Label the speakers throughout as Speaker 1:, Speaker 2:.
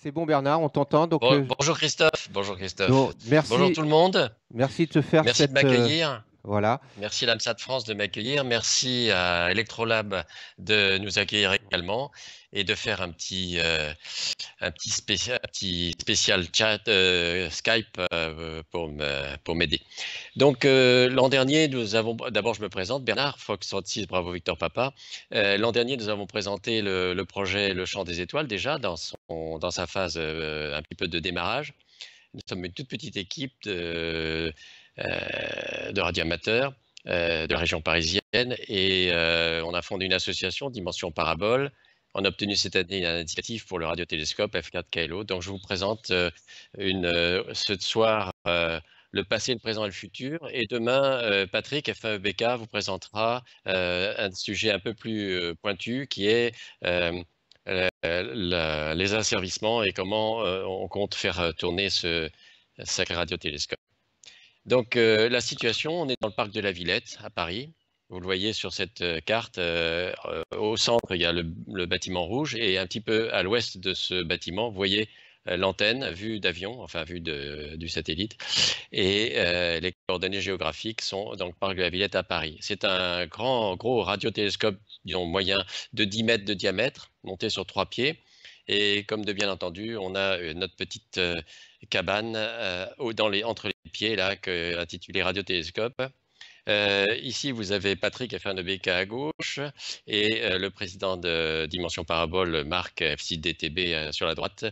Speaker 1: C'est bon Bernard, on t'entend. Donc euh, Bonjour Christophe. Bonjour Christophe. bonjour tout le monde. Merci de te faire euh, m'accueillir. Voilà. Merci l'AMSA de France de m'accueillir. Merci à Electrolab de nous accueillir également et de faire un petit, euh, un petit, spécial, petit spécial chat euh, Skype euh, pour m'aider. Donc, l'an dernier, nous avons. D'abord, je me présente, Bernard, Fox 36, bravo Victor Papa. l'an dernier, nous avons présenté le, projet Le Champ des Étoiles, déjà, dans, son, dans sa phase un petit peu de démarrage. Nous sommes une toute petite équipe de euh, de radio euh, de la région parisienne et euh, on a fondé une association Dimension Parabole. On a obtenu cette année un indicatif pour le radiotélescope F4 KLO. Donc je vous présente une, ce soir le passé, le présent et le futur. Et demain, Patrick FAEBK vous présentera un sujet un peu plus pointu qui est les asservissements et comment on compte faire tourner ce sacré radiotélescope. Donc euh, la situation, on est dans le parc de la Villette à Paris. Vous le voyez sur cette euh, carte. Euh, au centre, il y a le, bâtiment rouge et un petit peu à l'ouest de ce bâtiment, vous voyez l'antenne vue d'avion, enfin vue du satellite, et les coordonnées géographiques sont dans le parc de la Villette à Paris. C'est un grand, gros radiotélescope, disons moyen, de 10 mètres de diamètre, monté sur trois pieds. Et comme de bien entendu, on a notre petite cabane euh, dans les, entre les pieds, là, que, intitulée Radiotélescope. Euh, ici, vous avez Patrick FNBK, e à gauche et euh, le président de Dimension Parabole, Marc FCDTB, euh, sur la droite.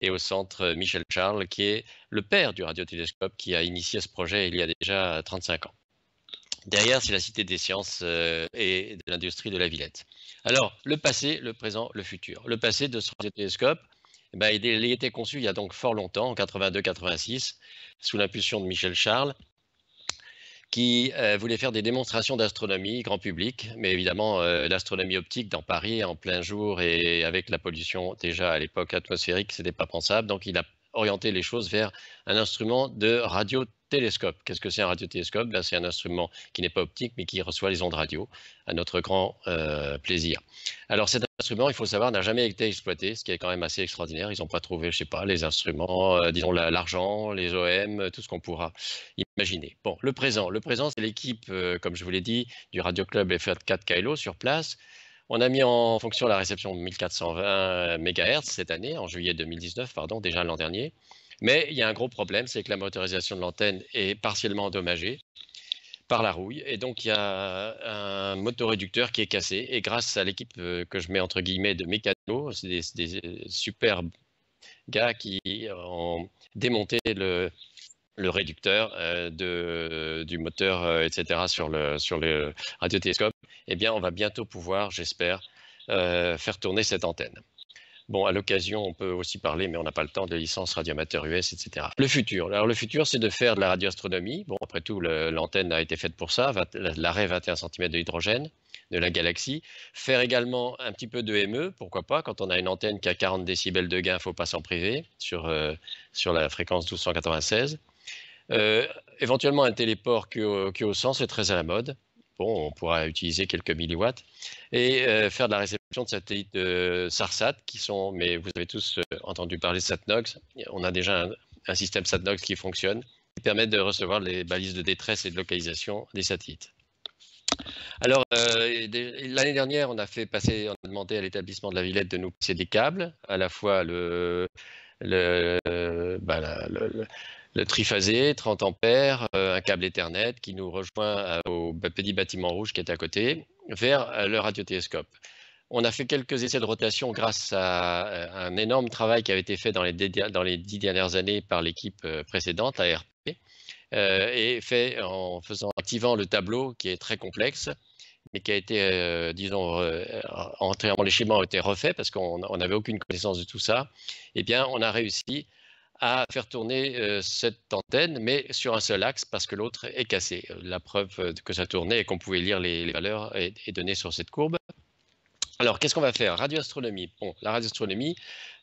Speaker 1: Et au centre, Michel Charles, qui est le père du radiotélescope, qui a initié ce projet il y a déjà 35 ans. Derrière, c'est la Cité des sciences et de l'industrie de la Villette. Alors, le passé, le présent, le futur. Le passé de ce radiotélescope, eh ben, il a été conçu il y a donc fort longtemps, en 82-86, sous l'impulsion de Michel Charles, qui euh, voulait faire des démonstrations d'astronomie grand public, mais évidemment euh, l'astronomie optique dans Paris en plein jour et avec la pollution déjà à l'époque atmosphérique, ce n'était pas pensable. Donc il a orienter les choses vers un instrument de radiotélescope. Qu'est-ce que c'est un radiotélescope Là, C'est un instrument qui n'est pas optique, mais qui reçoit les ondes radio, à notre grand euh, plaisir. Alors cet instrument, il faut savoir, n'a jamais été exploité, ce qui est quand même assez extraordinaire. Ils n'ont pas trouvé, je sais pas, les instruments, euh, disons l'argent, les OM, tout ce qu'on pourra imaginer. Bon, le présent. Le présent, c'est l'équipe, euh, comme je vous l'ai dit, du Radio Club F4 Kylo sur place on a mis en fonction la réception 1420 MHz cette année, en juillet 2019, pardon, déjà l'an dernier. Mais il y a un gros problème, c'est que la motorisation de l'antenne est partiellement endommagée par la rouille. Et donc, il y a un motoréducteur qui est cassé. Et grâce à l'équipe euh, que je mets entre guillemets de mécano, c'est des, euh, superbes gars qui ont démonté le, le réducteur euh, de, du moteur, euh, etc., sur le, sur le euh, radiotélescope, eh bien, on va bientôt pouvoir, j'espère, faire tourner cette antenne. Bon, à l'occasion, on peut aussi parler, mais on n'a pas le temps, de licence radiomateur US, etc. Le futur. Alors, le futur, c'est de faire de la radioastronomie. Bon, après tout, l'antenne a été faite pour ça, l'arrêt 21 cm de hydrogène de la galaxie. Faire également un petit peu de ME, pourquoi pas, quand on a une antenne qui a 40 décibels de gain, il ne faut pas s'en priver, sur, sur la fréquence 1296. Euh, éventuellement un téléport qui euh, au 100 c'est très à la mode. Bon, on pourra utiliser quelques milliwatts et euh, faire de la réception de satellites de SARSAT qui sont, mais vous avez tous entendu parler de SatNox. On a déjà un, système SatNox qui fonctionne, qui permet de recevoir les balises de détresse et de localisation des satellites. Alors, l'année dernière, on a fait passer, on a demandé à l'établissement de la Villette de nous passer des câbles, à la fois le, le, bah, le, le triphasé, 30 ampères, un câble Ethernet qui nous rejoint au petit bâtiment rouge qui est à côté, vers le radiotélescope. On a fait quelques essais de rotation grâce à un énorme travail qui avait été fait dans les, dix dernières années par l'équipe précédente, ARP, et fait en faisant activant le tableau qui est très complexe, mais qui a été, disons, entièrement les schémas ont été refaits parce qu'on n'avait aucune connaissance de tout ça. Eh bien, on a réussi à faire tourner cette antenne, mais sur un seul axe parce que l'autre est cassé. La preuve que ça tournait et qu'on pouvait lire les, valeurs et est sur cette courbe. Alors, qu'est-ce qu'on va faire Radioastronomie. Bon, la radioastronomie,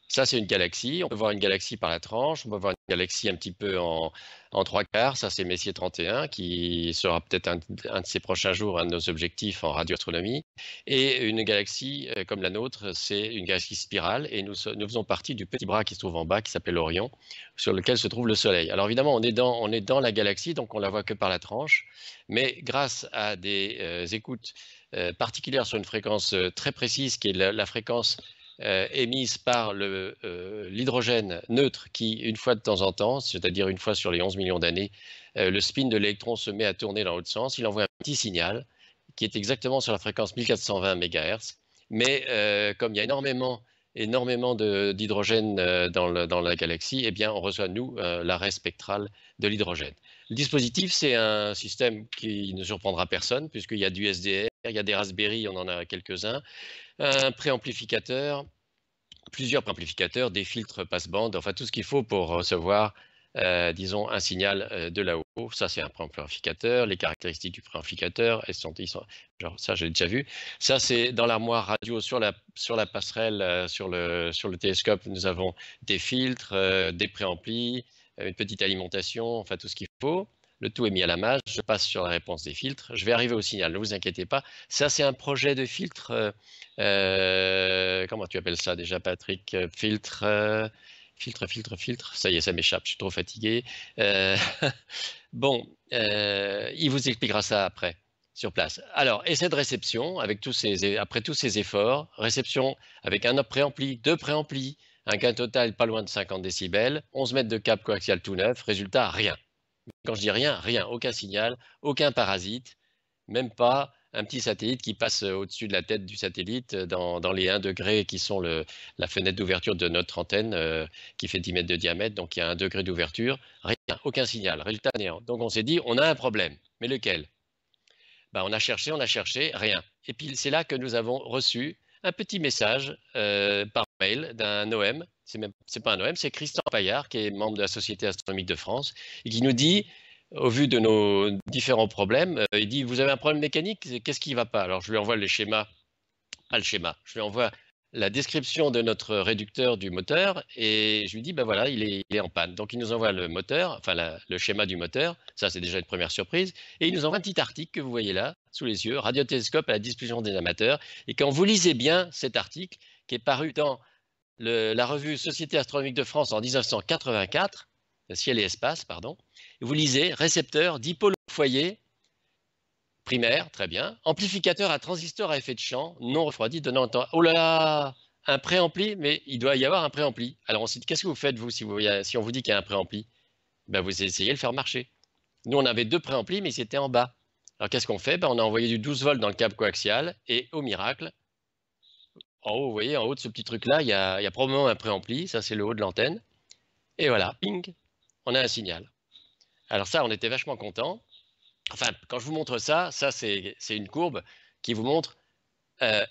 Speaker 1: ça, c'est une galaxie. On peut voir une galaxie par la tranche. On peut voir une galaxie un petit peu en, en trois quarts. Ça, c'est Messier 31, qui sera peut-être un, de ses prochains jours un de nos objectifs en radioastronomie. Et une galaxie euh, comme la nôtre, c'est une galaxie spirale. Et nous, nous, faisons partie du petit bras qui se trouve en bas, qui s'appelle Orion, sur lequel se trouve le Soleil. Alors évidemment, on est dans, on est dans la galaxie, donc on la voit que par la tranche. Mais grâce à des euh, écoutes euh, particulières sur une fréquence très précise, qui est la fréquence euh, émise par euh, l'hydrogène neutre qui, une fois de temps en temps, c'est-à-dire une fois sur les 11 millions d'années, euh, le spin de l'électron se met à tourner dans l'autre sens, il envoie un petit signal qui est exactement sur la fréquence 1420 MHz, mais comme il y a énormément énormément d'hydrogène dans, la galaxie, eh bien, on reçoit, nous, l'arrêt spectral de l'hydrogène. Le dispositif, c'est un système qui ne surprendra personne, puisqu'il y a du SDR, il y a des Raspberry, on en a quelques-uns. Un préamplificateur, plusieurs préamplificateurs, des filtres passe-bande, enfin tout ce qu'il faut pour recevoir, euh, disons, un signal euh, de là-haut. Ça, c'est un préamplificateur. Les caractéristiques du préamplificateur, elles sont, ils ça, j'ai déjà vu. Ça, c'est dans l'armoire radio sur la, sur la passerelle, euh, sur, le, sur le télescope, nous avons des filtres, des préamplis, une petite alimentation, enfin tout ce qu'il faut le tout est mis à la masse, je passe sur la réponse des filtres, je vais arriver au signal, ne vous inquiétez pas. Ça, c'est un projet de filtre, euh, euh, comment tu appelles ça déjà, Patrick euh, Filtre, filtre, filtre, filtre, ça y est, ça m'échappe, je suis trop fatigué. bon, il vous expliquera ça après, sur place. Alors, essai de réception, avec tous ces, après tous ces efforts, réception avec un préampli, deux préamplis, un gain total pas loin de 50 décibels, 11 mètres de cap coaxial tout neuf, résultat, rien. Quand je dis rien, rien, aucun signal, aucun parasite, même pas un petit satellite qui passe euh, au-dessus de la tête du satellite euh, dans, les 1 degré qui sont la fenêtre d'ouverture de notre antenne euh, qui fait 10 mètres de diamètre, donc il y a 1 degré d'ouverture, rien, aucun signal, résultat néant. Donc on s'est dit, on a un problème, mais lequel ben, On a cherché, on a cherché, rien. Et puis c'est là que nous avons reçu un petit message par d'un OM, c'est pas un OM, c'est Christian Payard qui est membre de la Société astronomique de France, et qui nous dit, au vu de nos différents problèmes, euh, il dit, vous avez un problème mécanique, qu'est-ce qui ne va pas Alors je lui envoie le schéma pas le schéma, je lui envoie la description de notre réducteur du moteur, et je lui dis, ben voilà, il est, en panne. Donc il nous envoie le moteur, enfin le schéma du moteur, ça c'est déjà une première surprise, et il nous envoie un petit article que vous voyez là, sous les yeux, Radiotélescope à la disposition des amateurs, et quand vous lisez bien cet article, qui est paru dans la revue Société astronomique de France en 1984, Ciel et espace, pardon, vous lisez récepteur dipôle foyer primaire, très bien, amplificateur à transistor à effet de champ non refroidi donnant temps. Oh là là, un préampli, mais il doit y avoir un préampli. Alors on dit, qu'est-ce que vous faites, vous, si, on vous dit qu'il y a un préampli ben, Vous essayez de le faire marcher. Nous, on avait deux préamplis, mais c'était en bas. Alors qu'est-ce qu'on fait ben, On a envoyé du 12 volts dans le câble coaxial et au miracle, en haut, vous voyez, en haut de ce petit truc-là, il y, a, probablement un préampli. Ça, c'est le haut de l'antenne. Et voilà, ping, on a un signal. Alors ça, on était vachement content. Enfin, quand je vous montre ça, ça, c'est une courbe qui vous montre euh,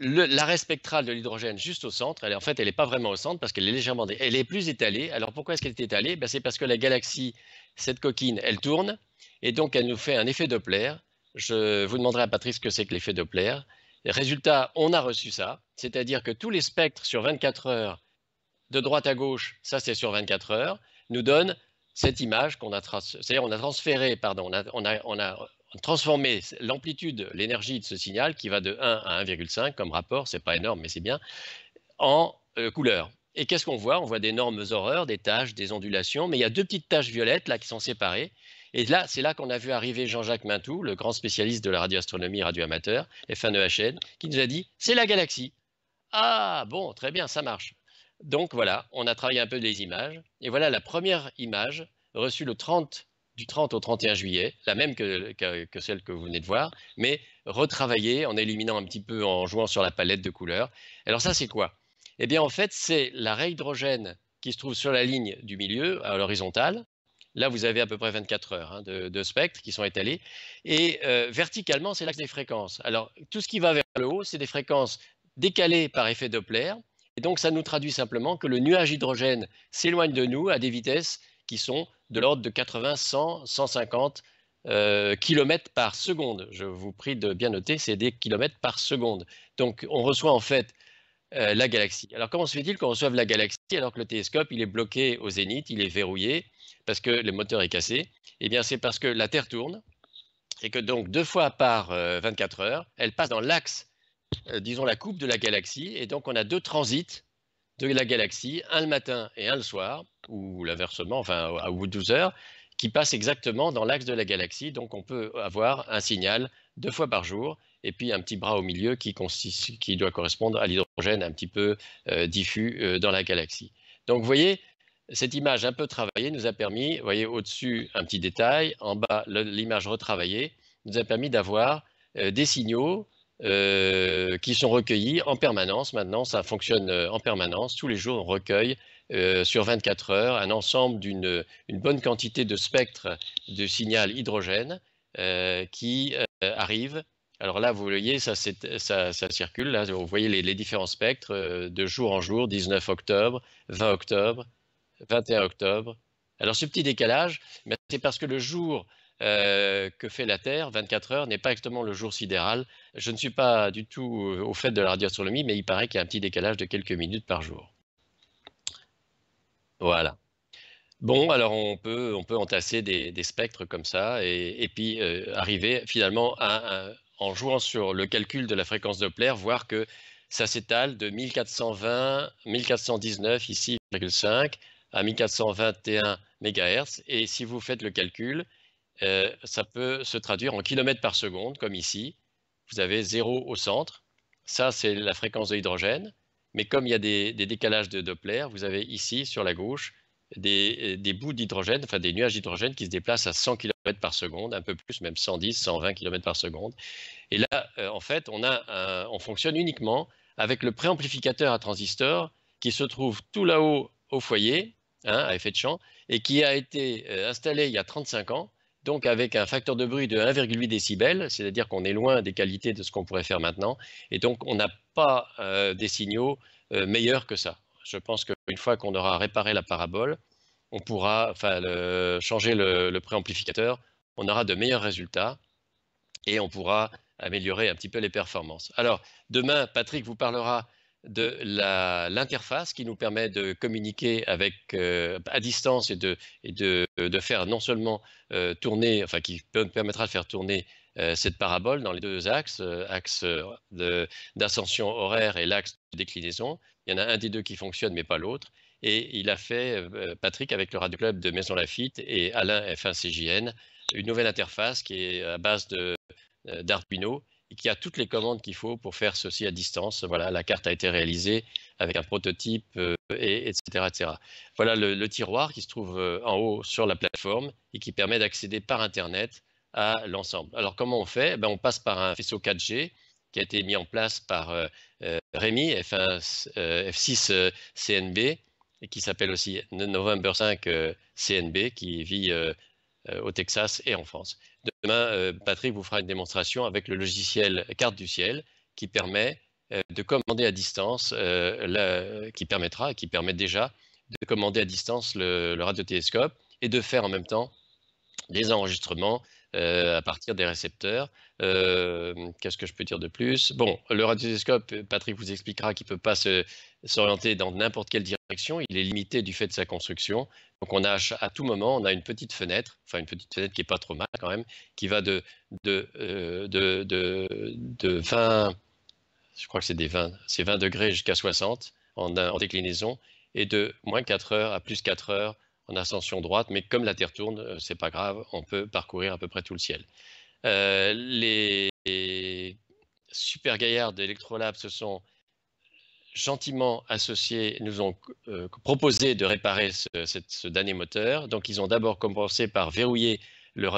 Speaker 1: l'arrêt spectral de l'hydrogène juste au centre. en fait, elle n'est pas vraiment au centre parce qu'elle est légèrement... Elle est plus étalée. Alors pourquoi est-ce qu'elle est étalée ben, C'est parce que la galaxie, cette coquine, elle tourne. Et donc, elle nous fait un effet Doppler. Je vous demanderai à Patrice ce que c'est que l'effet Doppler. Résultat, on a reçu ça, c'est-à-dire que tous les spectres sur 24 heures, de droite à gauche, ça c'est sur 24 heures, nous donnent cette image qu'on a, c'est-à-dire on a transféré, pardon, on a, transformé l'amplitude, l'énergie de ce signal qui va de 1 à 1,5 comme rapport, c'est pas énorme mais c'est bien, en euh, couleur. Et qu'est-ce qu'on voit On voit d'énormes horreurs, des taches, des ondulations, mais il y a deux petites taches violettes là qui sont séparées et là, c'est là qu'on a vu arriver Jean-Jacques Mintou, le grand spécialiste de la radioastronomie radioamateur, FNEHN, e qui nous a dit c'est la galaxie. Ah bon, très bien, ça marche. Donc voilà, on a travaillé un peu les images. Et voilà la première image reçue le 30, du 30 au 31 juillet, la même que, celle que vous venez de voir, mais retravaillée en éliminant un petit peu, en jouant sur la palette de couleurs. Alors ça, c'est quoi Eh bien, en fait, c'est la raie hydrogène qui se trouve sur la ligne du milieu, à l'horizontale, Là, vous avez à peu près 24 heures hein, de, spectres spectre qui sont étalés, Et euh, verticalement, c'est l'axe des fréquences. Alors, tout ce qui va vers le haut, c'est des fréquences décalées par effet Doppler. Et donc, ça nous traduit simplement que le nuage hydrogène s'éloigne de nous à des vitesses qui sont de l'ordre de 80, 100, 150 km par seconde. Je vous prie de bien noter, c'est des kilomètres par seconde. Donc, on reçoit en fait euh, la galaxie. Alors comment se fait-il qu'on reçoive la galaxie alors que le télescope il est bloqué au zénith, il est verrouillé parce que le moteur est cassé Eh bien c'est parce que la Terre tourne et que donc deux fois par 24 euh, heures, elle passe dans l'axe, euh, disons la coupe de la galaxie, et donc on a deux transits de la galaxie, un le matin et un le soir, ou l'inversement, enfin à 12 heures, qui passent exactement dans l'axe de la galaxie, donc on peut avoir un signal deux fois par jour et puis un petit bras au milieu qui, qui doit correspondre à l'hydrogène un petit peu euh, diffus euh, dans la galaxie. Donc vous voyez, cette image un peu travaillée nous a permis, vous voyez au-dessus un petit détail, en bas l'image retravaillée, nous a permis d'avoir euh, des signaux qui sont recueillis en permanence. Maintenant, ça fonctionne en permanence. Tous les jours, on recueille sur 24 heures un ensemble d'une bonne quantité de spectres de signal hydrogène qui arrivent, alors là, vous voyez, ça, circule. Là, vous voyez les, différents spectres euh, de jour en jour, 19 octobre, 20 octobre, 21 octobre. Alors ce petit décalage, ben, c'est parce que le jour euh, que fait la Terre, 24 heures, n'est pas exactement le jour sidéral. Je ne suis pas du tout euh, au fait de la radioastronomie, mais il paraît qu'il y a un petit décalage de quelques minutes par jour. Voilà. Bon, alors on peut, entasser des, spectres comme ça et, puis arriver finalement à, un en jouant sur le calcul de la fréquence Doppler, voir que ça s'étale de 1420, 1419 ici, 5 à 1421 MHz. Et si vous faites le calcul, euh, ça peut se traduire en kilomètres par seconde, comme ici. Vous avez 0 au centre. Ça, c'est la fréquence de l'hydrogène. Mais comme il y a des décalages de Doppler, vous avez ici, sur la gauche, euh, des, bouts d'hydrogène, enfin des nuages d'hydrogène qui se déplacent à 100 km par seconde, un peu plus, même 110, 120 km par seconde. Et là, euh, en fait, on, a on fonctionne uniquement avec le préamplificateur à transistor qui se trouve tout là-haut au foyer, hein, à effet de champ, et qui a été euh, installé il y a 35 ans, donc avec un facteur de bruit de 1,8 décibels, c'est-à-dire qu'on est loin des qualités de ce qu'on pourrait faire maintenant, et donc on n'a pas des signaux meilleurs que ça. Je pense qu'une fois qu'on aura réparé la parabole, on pourra changer le, préamplificateur, on aura de meilleurs résultats et on pourra améliorer un petit peu les performances. Alors, demain, Patrick vous parlera de l'interface qui nous permet de communiquer avec, euh, à distance et, de, faire non seulement euh, tourner, enfin qui permettra de faire tourner euh, cette parabole dans les deux axes, euh, axe euh, d'ascension horaire et l'axe de déclinaison. Il y en a un des deux qui fonctionne, mais pas l'autre. Et il a fait, Patrick, avec le Radio Club de Maison Lafitte et Alain F1CJN, une nouvelle interface qui est à base d'Arduino et qui a toutes les commandes qu'il faut pour faire ceci à distance. Voilà, la carte a été réalisée avec un prototype, et, etc., etc. Voilà le, tiroir qui se trouve en haut sur la plateforme et qui permet d'accéder par Internet à l'ensemble. Alors comment on fait eh ben, On passe par un faisceau 4G qui a été mis en place par euh, euh Rémi, f euh, F6 euh, CNB, et qui s'appelle aussi November 5 CNB, qui vit au Texas et en France. Demain, Patrick vous fera une démonstration avec le logiciel Carte du Ciel qui permet de commander à distance, qui permettra, qui permet déjà de commander à distance le, le radiotélescope et de faire en même temps des enregistrements euh, à partir des récepteurs. Euh, qu'est-ce que je peux dire de plus Bon, le radioscope, euh, Patrick vous expliquera qu'il ne peut pas s'orienter dans n'importe quelle direction. Il est limité du fait de sa construction. Donc on a à tout moment, on a une petite fenêtre, enfin une petite fenêtre qui n'est pas trop mal quand même, qui va de, de, de, de, 20 je crois que c'est 20, degrés jusqu'à 60 en, en, déclinaison, et de moins 4 heures à plus 4 heures en ascension droite, mais comme la Terre tourne, euh, c'est pas grave, on peut parcourir à peu près tout le ciel. Euh, les, super gaillards d'Electrolab se sont gentiment associés, nous ont euh, proposé de réparer ce, dernier moteur. Donc, ils ont d'abord commencé par verrouiller le,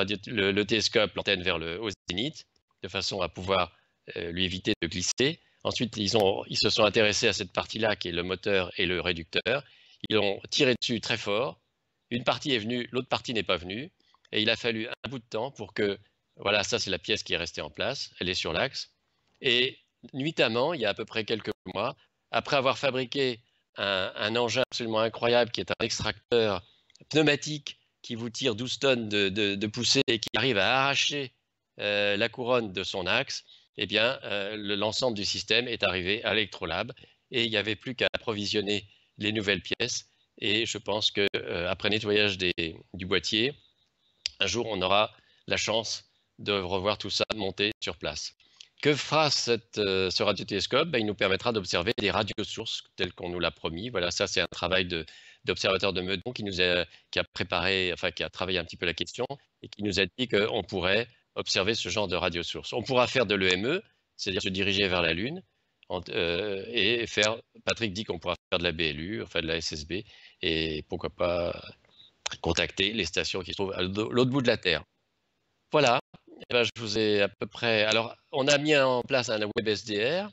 Speaker 1: le, télescope, l'antenne vers le haut zénith, de façon à pouvoir lui éviter de glisser. Ensuite, ils, ont, ils se sont intéressés à cette partie-là qui est le moteur et le réducteur. Ils ont tiré dessus très fort une partie est venue, l'autre partie n'est pas venue. Et il a fallu un bout de temps pour que, voilà, ça c'est la pièce qui est restée en place, elle est sur l'axe. Et nuitamment, il y a à peu près quelques mois, après avoir fabriqué un, engin absolument incroyable qui est un extracteur pneumatique qui vous tire 12 tonnes de, poussée et qui arrive à arracher euh, la couronne de son axe, eh bien, euh, l'ensemble du système est arrivé à Electrolab et il n'y avait plus qu'à approvisionner les nouvelles pièces et je pense que euh, nettoyage du boîtier, un jour on aura la chance de revoir tout ça monter sur place. Que fera euh, ce radiotélescope ben, Il nous permettra d'observer des radiosources telles qu'on nous l'a promis. Voilà, ça c'est un travail d'observateur de, Meudon qui a, préparé, enfin qui a travaillé un petit peu la question et qui nous a dit qu'on pourrait observer ce genre de radiosources. On pourra faire de l'EME, c'est-à-dire se diriger vers la Lune, euh, et faire. Patrick dit qu'on pourra faire de la BLU, enfin de la SSB, et pourquoi pas contacter les stations qui se trouvent à l'autre bout de la Terre. Voilà. Eh ben, je vous ai à peu près. Alors, on a mis en place un WebSDR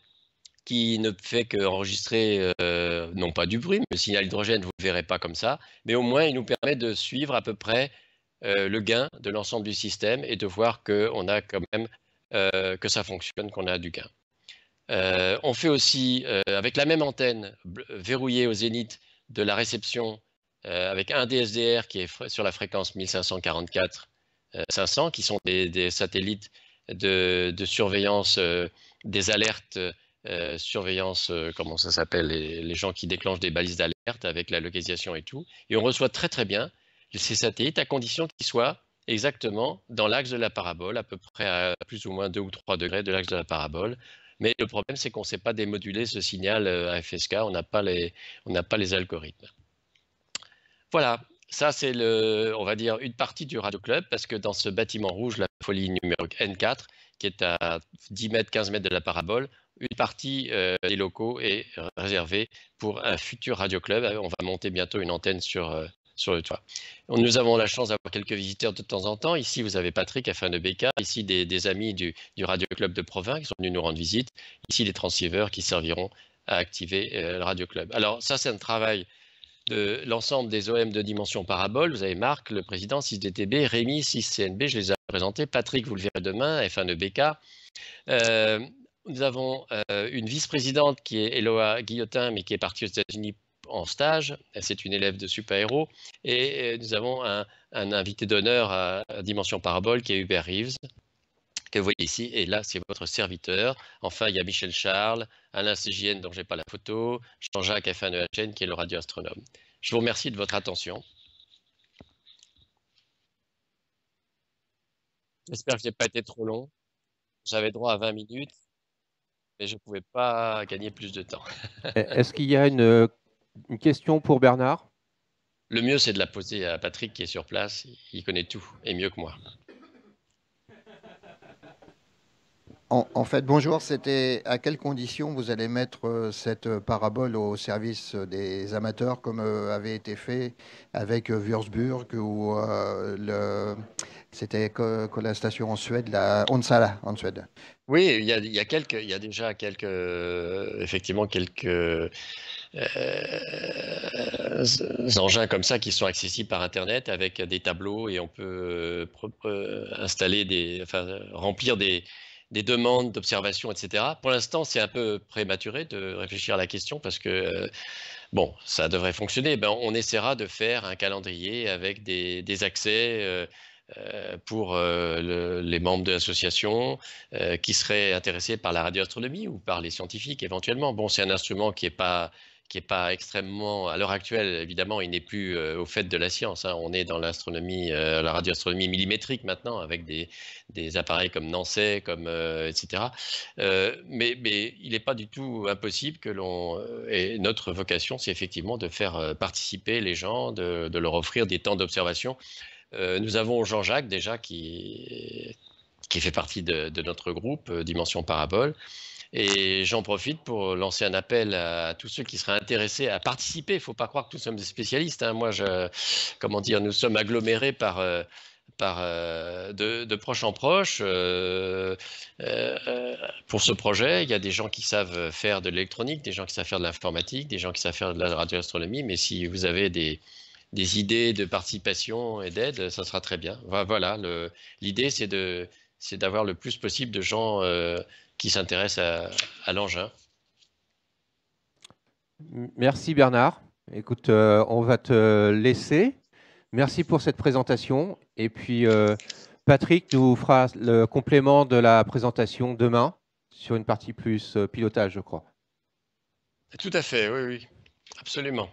Speaker 1: qui ne fait qu'enregistrer, euh, non pas du bruit, mais le signal hydrogène, vous ne verrez pas comme ça, mais au moins il nous permet de suivre à peu près euh, le gain de l'ensemble du système et de voir qu'on a quand même euh, que ça fonctionne, qu'on a du gain. Euh, on fait aussi, euh, avec la même antenne verrouillée au zénith de la réception, euh, avec un DSDR qui est sur la fréquence 1544-500, qui sont des, satellites de, surveillance, des alertes, surveillance, comment ça s'appelle, les, les, gens qui déclenchent des balises d'alerte avec la localisation et tout. Et on reçoit très très bien ces satellites à condition qu'ils soient exactement dans l'axe de la parabole, à peu près à plus ou moins 2 ou 3 degrés de l'axe de la parabole, mais le problème, c'est qu'on ne sait pas démoduler ce signal AFSK, euh, on n'a pas, les, on n'a pas les algorithmes. Voilà, ça c'est on va dire, une partie du Radio Club, parce que dans ce bâtiment rouge, la folie numéro N4, qui est à 10 mètres, 15 mètres de la parabole, une partie euh, des locaux est réservée pour un futur Radio Club. Euh, on va monter bientôt une antenne sur, sur le toit. Nous avons la chance d'avoir quelques visiteurs de temps en temps. Ici, vous avez Patrick à fin de BK, Ici, des, amis du, Radio Club de Provins qui sont venus nous rendre visite. Ici, des transceivers qui serviront à activer euh, le Radio Club. Alors, ça, c'est un travail de l'ensemble des OM de dimension parabole. Vous avez Marc, le président 6DTB, Rémi 6CNB, je les ai présentés. Patrick, vous le verrez demain, F1 EBK. Euh, nous avons euh, une vice-présidente qui est Eloa Guillotin, mais qui est partie aux États-Unis en stage. C'est une élève de super-héros. Et euh, nous avons un, invité d'honneur à Dimension Parabole qui est Hubert Reeves, que vous voyez ici. Et là, c'est votre serviteur. Enfin, il y a Michel Charles, Alain Cégienne, dont je n'ai pas la photo, Jean-Jacques FNEHN, e qui est le radioastronome. Je vous remercie de votre attention. J'espère que je n'ai pas été trop long. J'avais droit à 20 minutes, mais je ne pouvais pas gagner plus de temps. Est-ce qu'il y a une euh, une question pour Bernard Le mieux, c'est de la poser à Patrick qui est sur place. Il connaît tout et mieux que moi. En, fait, bonjour, c'était à quelles conditions vous allez mettre euh, cette euh, parabole au service des amateurs, comme euh, avait été fait avec Würzburg ou c'était la station en Suède, la Onsala en Suède Oui, il y il y a déjà quelques, effectivement quelques euh, engins comme ça qui sont accessibles par Internet avec des tableaux et on peut euh, euh, installer des, enfin, remplir des, demandes d'observation, etc. Pour l'instant, c'est un peu prématuré de réfléchir à la question parce que, bon, ça devrait fonctionner. Ben, on essaiera de faire un calendrier avec des, accès pour les membres de l'association qui seraient intéressés par la radioastronomie ou par les scientifiques éventuellement. Bon, c'est un instrument qui n'est pas qui n'est pas extrêmement, à l'heure actuelle, évidemment, il n'est plus euh, au fait de la science. Hein. On est dans l'astronomie, euh, la radioastronomie millimétrique maintenant, avec des, des appareils comme Nancy, comme, euh, etc. Mais, mais, il n'est pas du tout impossible que l'on. Et notre vocation, c'est effectivement de faire participer les gens, de, de leur offrir des temps d'observation. nous avons Jean-Jacques, déjà, qui, qui fait partie de, de notre groupe, Dimension Parabole et j'en profite pour euh, lancer un appel à tous ceux qui seraient intéressés à participer. Il ne faut pas croire que nous sommes des spécialistes. Hein. Moi, je, comment dire, nous sommes agglomérés par... Euh, par, euh, de, de, proche en proche pour ce projet. Il y a des gens qui savent faire de l'électronique, des gens qui savent faire de l'informatique, des gens qui savent faire de la radioastronomie, mais si vous avez des, des idées de participation et d'aide, ça sera très bien. Voilà, l'idée c'est d'avoir le plus possible de gens qui s'intéresse à, l'engin. Merci Bernard. Écoute, euh, on va te laisser. Merci pour cette présentation. Et puis, euh, Patrick nous fera le complément de la présentation demain sur une partie plus euh, pilotage, je crois. Tout à fait, oui, oui, absolument.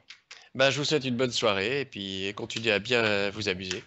Speaker 1: Ben, je vous souhaite une bonne soirée et puis continuez à bien vous abuser